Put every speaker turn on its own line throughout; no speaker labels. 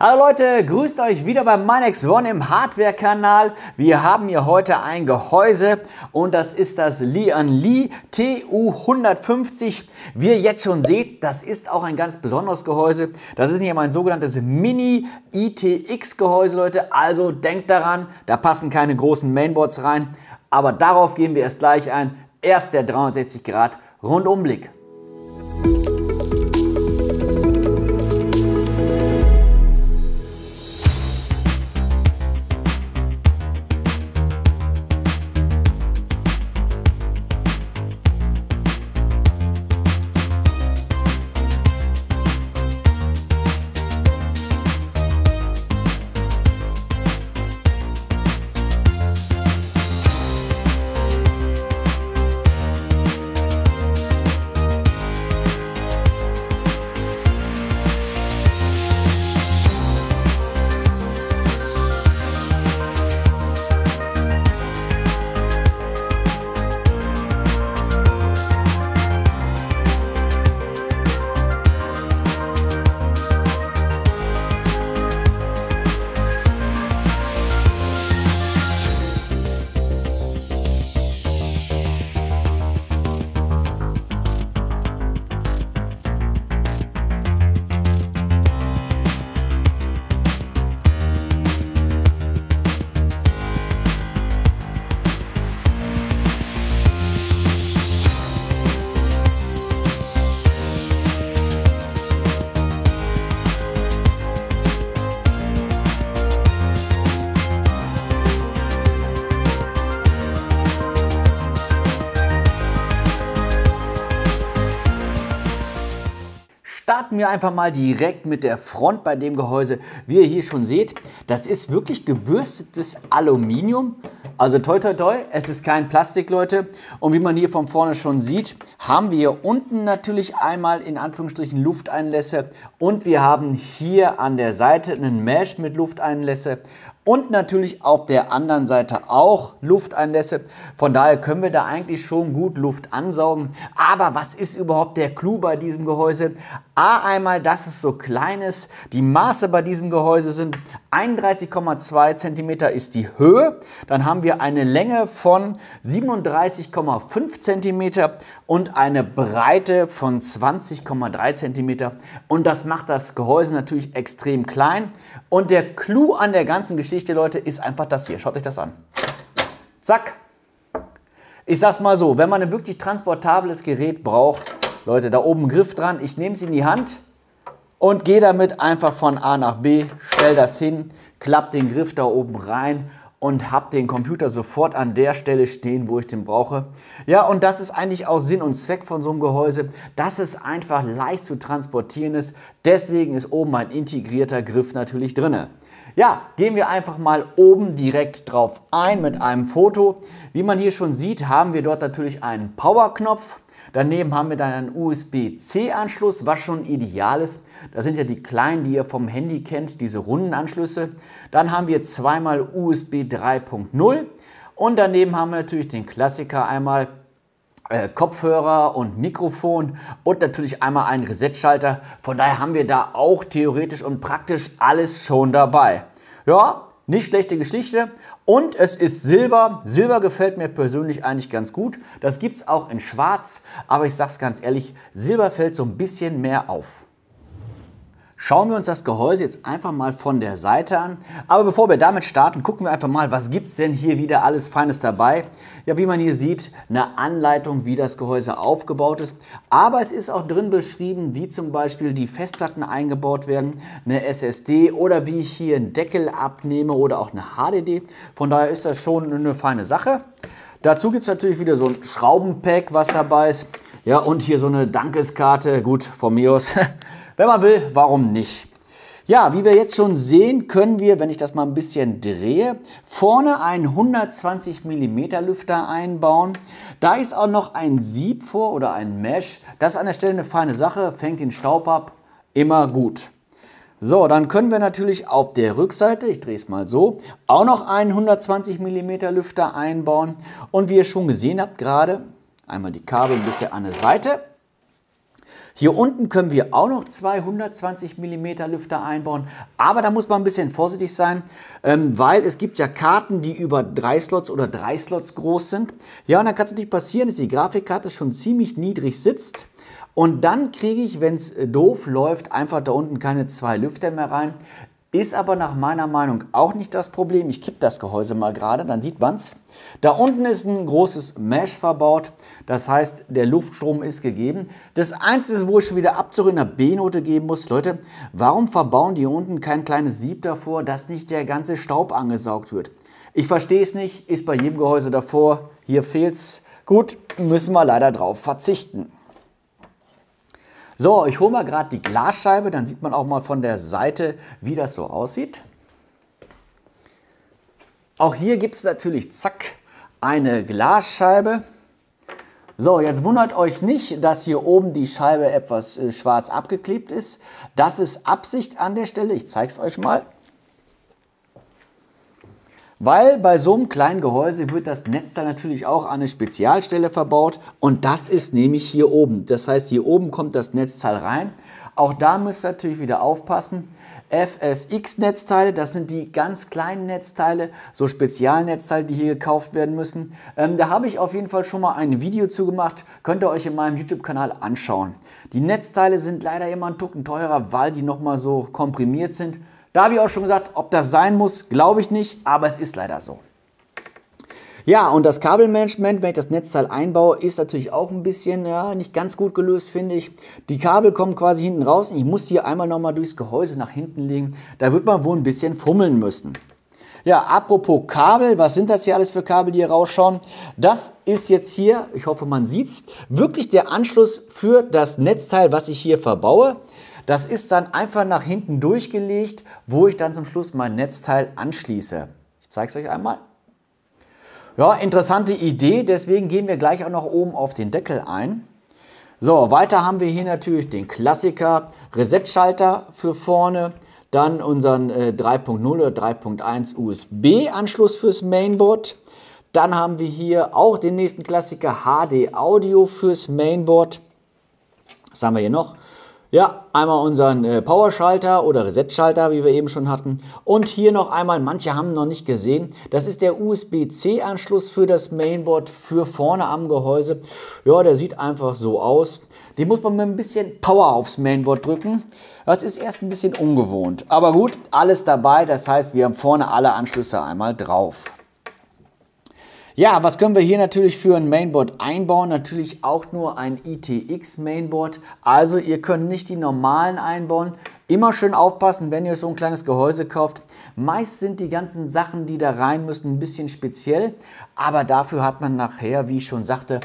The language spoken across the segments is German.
Hallo Leute, grüßt euch wieder bei Minex One im Hardware-Kanal. Wir haben hier heute ein Gehäuse und das ist das Lian Li TU150. Wie ihr jetzt schon seht, das ist auch ein ganz besonderes Gehäuse. Das ist hier einmal ein sogenanntes Mini-ITX-Gehäuse, Leute. Also denkt daran, da passen keine großen Mainboards rein. Aber darauf gehen wir erst gleich ein. Erst der 360 Grad Rundumblick. starten wir einfach mal direkt mit der Front bei dem Gehäuse. Wie ihr hier schon seht, das ist wirklich gebürstetes Aluminium. Also toi toi toi, es ist kein Plastik, Leute. Und wie man hier von vorne schon sieht, haben wir hier unten natürlich einmal in Anführungsstrichen Lufteinlässe und wir haben hier an der Seite einen Mesh mit Lufteinlässe und natürlich auf der anderen Seite auch Lufteinlässe. Von daher können wir da eigentlich schon gut Luft ansaugen. Aber was ist überhaupt der Clou bei diesem Gehäuse? A einmal, dass es so klein ist. Die Maße bei diesem Gehäuse sind 31,2 cm ist die Höhe. Dann haben wir eine Länge von 37,5 cm und eine Breite von 20,3 cm. Und das macht das Gehäuse natürlich extrem klein. Und der Clou an der ganzen Geschichte, Leute, ist einfach das hier. Schaut euch das an. Zack. Ich sag's mal so, wenn man ein wirklich transportables Gerät braucht, Leute, da oben Griff dran. Ich nehme es in die Hand und gehe damit einfach von A nach B, stell das hin, klapp den Griff da oben rein und habe den Computer sofort an der Stelle stehen, wo ich den brauche. Ja, und das ist eigentlich auch Sinn und Zweck von so einem Gehäuse, dass es einfach leicht zu transportieren ist. Deswegen ist oben ein integrierter Griff natürlich drin. Ja, gehen wir einfach mal oben direkt drauf ein mit einem Foto. Wie man hier schon sieht, haben wir dort natürlich einen Powerknopf. Daneben haben wir dann einen USB-C-Anschluss, was schon ideal ist. Das sind ja die kleinen, die ihr vom Handy kennt, diese runden Anschlüsse. Dann haben wir zweimal USB 3.0 und daneben haben wir natürlich den Klassiker einmal äh, Kopfhörer und Mikrofon und natürlich einmal einen Reset-Schalter. Von daher haben wir da auch theoretisch und praktisch alles schon dabei. Ja, nicht schlechte Geschichte. Und es ist Silber. Silber gefällt mir persönlich eigentlich ganz gut. Das gibt es auch in Schwarz. Aber ich sage es ganz ehrlich, Silber fällt so ein bisschen mehr auf. Schauen wir uns das Gehäuse jetzt einfach mal von der Seite an. Aber bevor wir damit starten, gucken wir einfach mal, was gibt es denn hier wieder alles Feines dabei. Ja, wie man hier sieht, eine Anleitung, wie das Gehäuse aufgebaut ist. Aber es ist auch drin beschrieben, wie zum Beispiel die Festplatten eingebaut werden, eine SSD oder wie ich hier einen Deckel abnehme oder auch eine HDD. Von daher ist das schon eine feine Sache. Dazu gibt es natürlich wieder so ein Schraubenpack, was dabei ist. Ja, und hier so eine Dankeskarte, gut, von mir aus. Wenn man will, warum nicht? Ja, wie wir jetzt schon sehen, können wir, wenn ich das mal ein bisschen drehe, vorne einen 120 mm Lüfter einbauen. Da ist auch noch ein Sieb vor oder ein Mesh. Das ist an der Stelle eine feine Sache, fängt den Staub ab, immer gut. So, dann können wir natürlich auf der Rückseite, ich drehe es mal so, auch noch einen 120 mm Lüfter einbauen. Und wie ihr schon gesehen habt gerade, einmal die Kabel ein bisschen an der Seite. Hier unten können wir auch noch 220 mm Lüfter einbauen, aber da muss man ein bisschen vorsichtig sein, ähm, weil es gibt ja Karten, die über drei Slots oder drei Slots groß sind. Ja, und dann kann es natürlich passieren, dass die Grafikkarte schon ziemlich niedrig sitzt. Und dann kriege ich, wenn es äh, doof läuft, einfach da unten keine zwei Lüfter mehr rein. Ist aber nach meiner Meinung auch nicht das Problem. Ich kippe das Gehäuse mal gerade, dann sieht man es. Da unten ist ein großes Mesh verbaut. Das heißt, der Luftstrom ist gegeben. Das Einzige, wo ich schon wieder Abzug in der B-Note geben muss, Leute, warum verbauen die unten kein kleines Sieb davor, dass nicht der ganze Staub angesaugt wird? Ich verstehe es nicht, ist bei jedem Gehäuse davor. Hier fehlt's. Gut, müssen wir leider drauf verzichten. So, ich hole mal gerade die Glasscheibe, dann sieht man auch mal von der Seite, wie das so aussieht. Auch hier gibt es natürlich, zack, eine Glasscheibe. So, jetzt wundert euch nicht, dass hier oben die Scheibe etwas äh, schwarz abgeklebt ist. Das ist Absicht an der Stelle. Ich zeige es euch mal. Weil bei so einem kleinen Gehäuse wird das Netzteil natürlich auch an eine Spezialstelle verbaut und das ist nämlich hier oben. Das heißt, hier oben kommt das Netzteil rein. Auch da müsst ihr natürlich wieder aufpassen. FSX-Netzteile, das sind die ganz kleinen Netzteile, so Spezialnetzteile, die hier gekauft werden müssen. Ähm, da habe ich auf jeden Fall schon mal ein Video zu gemacht, könnt ihr euch in meinem YouTube-Kanal anschauen. Die Netzteile sind leider immer ein Tucken teurer, weil die nochmal so komprimiert sind da habe ich auch schon gesagt, ob das sein muss, glaube ich nicht, aber es ist leider so. Ja, und das Kabelmanagement, wenn ich das Netzteil einbaue, ist natürlich auch ein bisschen ja, nicht ganz gut gelöst, finde ich. Die Kabel kommen quasi hinten raus. Ich muss hier einmal nochmal durchs Gehäuse nach hinten legen. Da wird man wohl ein bisschen fummeln müssen. Ja, apropos Kabel, was sind das hier alles für Kabel, die hier rausschauen? Das ist jetzt hier, ich hoffe man sieht es, wirklich der Anschluss für das Netzteil, was ich hier verbaue. Das ist dann einfach nach hinten durchgelegt, wo ich dann zum Schluss mein Netzteil anschließe. Ich zeige es euch einmal. Ja, interessante Idee, deswegen gehen wir gleich auch noch oben auf den Deckel ein. So, weiter haben wir hier natürlich den Klassiker, Reset-Schalter für vorne, dann unseren äh, 3.0 oder 3.1 USB-Anschluss fürs Mainboard. Dann haben wir hier auch den nächsten Klassiker HD Audio fürs Mainboard. Was haben wir hier noch? Ja, einmal unseren äh, Power-Schalter oder Reset-Schalter, wie wir eben schon hatten. Und hier noch einmal, manche haben noch nicht gesehen, das ist der USB-C-Anschluss für das Mainboard für vorne am Gehäuse. Ja, der sieht einfach so aus. Den muss man mit ein bisschen Power aufs Mainboard drücken. Das ist erst ein bisschen ungewohnt. Aber gut, alles dabei. Das heißt, wir haben vorne alle Anschlüsse einmal drauf. Ja, was können wir hier natürlich für ein Mainboard einbauen? Natürlich auch nur ein ITX Mainboard. Also ihr könnt nicht die normalen einbauen. Immer schön aufpassen, wenn ihr so ein kleines Gehäuse kauft. Meist sind die ganzen Sachen, die da rein müssen, ein bisschen speziell. Aber dafür hat man nachher, wie ich schon sagte,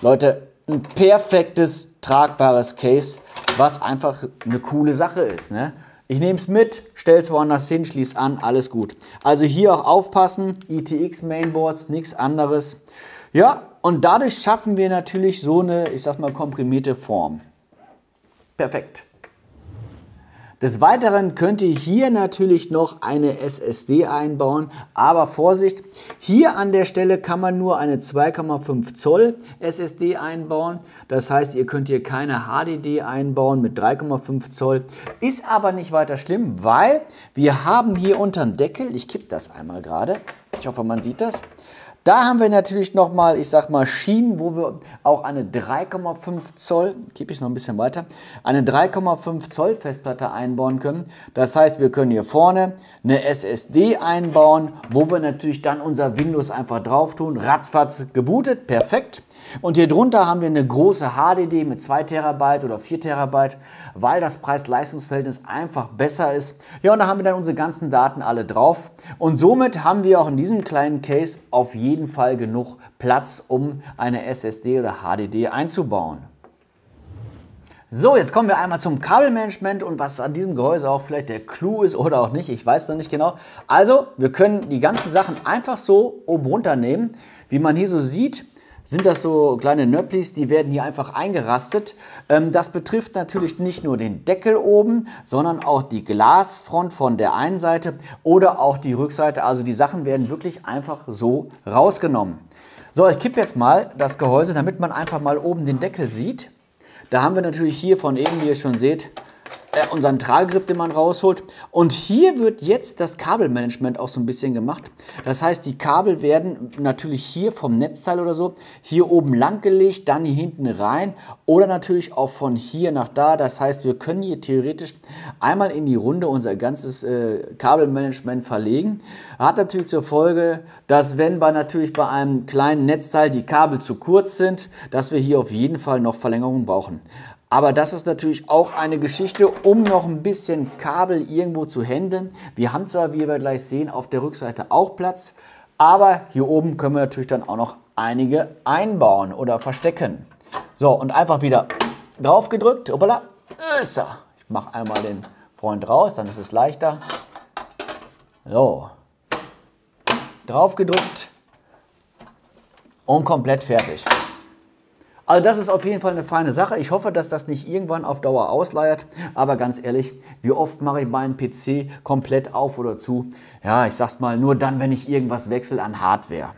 Leute, ein perfektes, tragbares Case, was einfach eine coole Sache ist. Ne? Ich nehme es mit, stelle es woanders hin, schließe an, alles gut. Also hier auch aufpassen, ITX e Mainboards, nichts anderes. Ja, und dadurch schaffen wir natürlich so eine, ich sag mal, komprimierte Form. Perfekt. Des Weiteren könnt ihr hier natürlich noch eine SSD einbauen, aber Vorsicht, hier an der Stelle kann man nur eine 2,5 Zoll SSD einbauen. Das heißt, ihr könnt hier keine HDD einbauen mit 3,5 Zoll. Ist aber nicht weiter schlimm, weil wir haben hier unterm Deckel, ich kippe das einmal gerade, ich hoffe man sieht das, da haben wir natürlich nochmal, ich sag mal, Schienen, wo wir auch eine 3,5 Zoll, gebe ich noch ein bisschen weiter, eine 3,5 Zoll Festplatte einbauen können. Das heißt, wir können hier vorne eine SSD einbauen, wo wir natürlich dann unser Windows einfach drauf tun. Ratzfatz gebootet, perfekt. Und hier drunter haben wir eine große HDD mit 2 Terabyte oder 4 Terabyte, weil das preis leistungsverhältnis einfach besser ist. Ja, und da haben wir dann unsere ganzen Daten alle drauf. Und somit haben wir auch in diesem kleinen Case auf jeden Fall genug Platz, um eine SSD oder HDD einzubauen. So, jetzt kommen wir einmal zum Kabelmanagement und was an diesem Gehäuse auch vielleicht der Clou ist oder auch nicht, ich weiß noch nicht genau. Also, wir können die ganzen Sachen einfach so oben runternehmen. Wie man hier so sieht, sind das so kleine Nöpplis, die werden hier einfach eingerastet. Ähm, das betrifft natürlich nicht nur den Deckel oben, sondern auch die Glasfront von der einen Seite oder auch die Rückseite. Also die Sachen werden wirklich einfach so rausgenommen. So, ich kippe jetzt mal das Gehäuse, damit man einfach mal oben den Deckel sieht. Da haben wir natürlich hier von eben, wie ihr schon seht, äh, unseren Tragegriff, den man rausholt. Und hier wird jetzt das Kabelmanagement auch so ein bisschen gemacht. Das heißt, die Kabel werden natürlich hier vom Netzteil oder so hier oben lang gelegt, dann hier hinten rein oder natürlich auch von hier nach da. Das heißt, wir können hier theoretisch einmal in die Runde unser ganzes äh, Kabelmanagement verlegen. Hat natürlich zur Folge, dass wenn bei natürlich bei einem kleinen Netzteil die Kabel zu kurz sind, dass wir hier auf jeden Fall noch Verlängerungen brauchen. Aber das ist natürlich auch eine Geschichte, um noch ein bisschen Kabel irgendwo zu handeln. Wir haben zwar, wie wir gleich sehen, auf der Rückseite auch Platz, aber hier oben können wir natürlich dann auch noch einige einbauen oder verstecken. So, und einfach wieder drauf gedrückt. Hoppala. Ich mache einmal den Freund raus, dann ist es leichter. So. Drauf gedrückt. Und komplett fertig. Also das ist auf jeden Fall eine feine Sache. Ich hoffe, dass das nicht irgendwann auf Dauer ausleiert. Aber ganz ehrlich, wie oft mache ich meinen PC komplett auf oder zu? Ja, ich sag's mal, nur dann, wenn ich irgendwas wechsle an Hardware.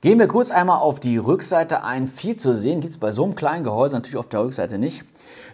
Gehen wir kurz einmal auf die Rückseite ein. Viel zu sehen gibt es bei so einem kleinen Gehäuse natürlich auf der Rückseite nicht.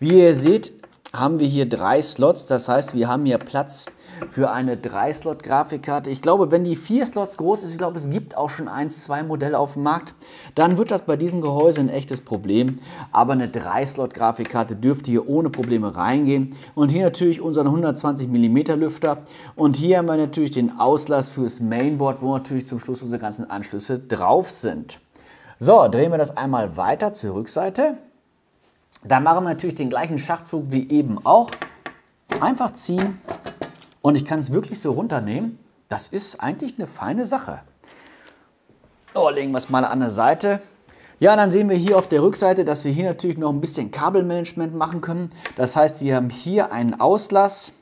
Wie ihr seht, haben wir hier drei Slots. Das heißt, wir haben hier Platz für eine 3-Slot-Grafikkarte. Ich glaube, wenn die 4 Slots groß ist, ich glaube, es gibt auch schon ein, zwei Modelle auf dem Markt, dann wird das bei diesem Gehäuse ein echtes Problem. Aber eine 3-Slot-Grafikkarte dürfte hier ohne Probleme reingehen. Und hier natürlich unseren 120 mm Lüfter. Und hier haben wir natürlich den Auslass fürs Mainboard, wo natürlich zum Schluss unsere ganzen Anschlüsse drauf sind. So, drehen wir das einmal weiter zur Rückseite. Da machen wir natürlich den gleichen Schachzug wie eben auch. Einfach ziehen und ich kann es wirklich so runternehmen. Das ist eigentlich eine feine Sache. Oh, legen wir es mal an der Seite. Ja, dann sehen wir hier auf der Rückseite, dass wir hier natürlich noch ein bisschen Kabelmanagement machen können. Das heißt, wir haben hier einen Auslass,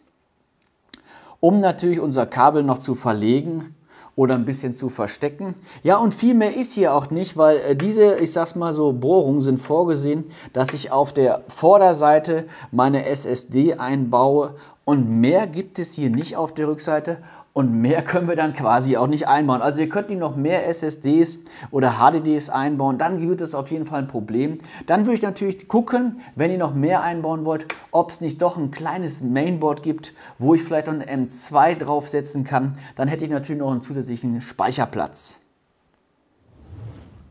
um natürlich unser Kabel noch zu verlegen oder ein bisschen zu verstecken. Ja, und viel mehr ist hier auch nicht, weil äh, diese, ich sag's mal so, Bohrungen sind vorgesehen, dass ich auf der Vorderseite meine SSD einbaue und mehr gibt es hier nicht auf der Rückseite und mehr können wir dann quasi auch nicht einbauen. Also ihr könnt noch mehr SSDs oder HDDs einbauen, dann wird das auf jeden Fall ein Problem. Dann würde ich natürlich gucken, wenn ihr noch mehr einbauen wollt, ob es nicht doch ein kleines Mainboard gibt, wo ich vielleicht noch ein M2 draufsetzen kann. Dann hätte ich natürlich noch einen zusätzlichen Speicherplatz.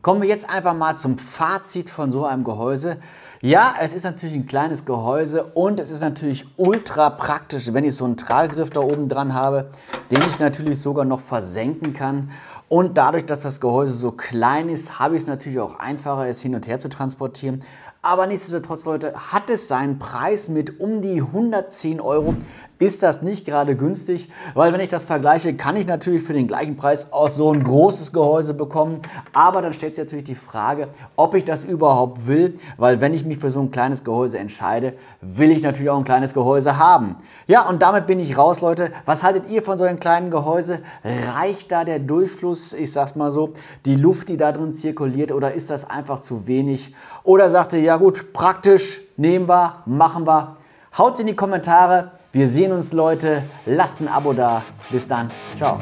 Kommen wir jetzt einfach mal zum Fazit von so einem Gehäuse. Ja, es ist natürlich ein kleines Gehäuse und es ist natürlich ultra praktisch, wenn ich so einen Tragriff da oben dran habe, den ich natürlich sogar noch versenken kann. Und dadurch, dass das Gehäuse so klein ist, habe ich es natürlich auch einfacher, es hin und her zu transportieren. Aber nichtsdestotrotz, Leute, hat es seinen Preis mit um die 110 Euro ist das nicht gerade günstig, weil wenn ich das vergleiche, kann ich natürlich für den gleichen Preis auch so ein großes Gehäuse bekommen, aber dann stellt sich natürlich die Frage, ob ich das überhaupt will, weil wenn ich mich für so ein kleines Gehäuse entscheide, will ich natürlich auch ein kleines Gehäuse haben. Ja, und damit bin ich raus, Leute. Was haltet ihr von so einem kleinen Gehäuse? Reicht da der Durchfluss, ich sag's mal so, die Luft, die da drin zirkuliert oder ist das einfach zu wenig? Oder sagte, ja gut, praktisch, nehmen wir, machen wir. Haut's in die Kommentare. Wir sehen uns, Leute. Lasst ein Abo da. Bis dann. Ciao.